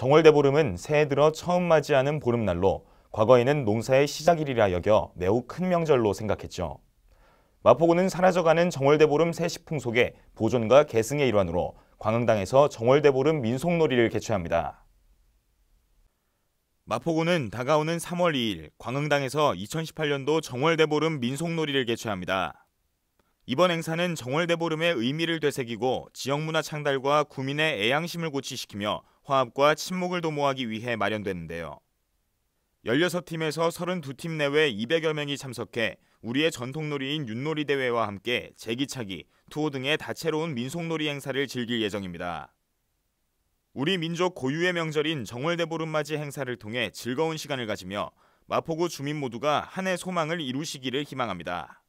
정월대보름은 새해 들어 처음 맞이하는 보름날로 과거에는 농사의 시작일이라 여겨 매우 큰 명절로 생각했죠. 마포구는 사라져가는 정월대보름 새 식풍 속에 보존과 계승의 일환으로 광흥당에서 정월대보름 민속놀이를 개최합니다. 마포구는 다가오는 3월 2일 광흥당에서 2018년도 정월대보름 민속놀이를 개최합니다. 이번 행사는 정월대보름의 의미를 되새기고 지역문화 창달과 구민의 애양심을 고취시키며 화합과 친목을 도모하기 위해 마련됐는데요. 16팀에서 32팀 내외 200여 명이 참석해 우리의 전통놀이인 윷놀이 대회와 함께 제기차기, 투호 등의 다채로운 민속놀이 행사를 즐길 예정입니다. 우리 민족 고유의 명절인 정월대보름맞이 행사를 통해 즐거운 시간을 가지며 마포구 주민 모두가 한 해 소망을 이루시기를 희망합니다.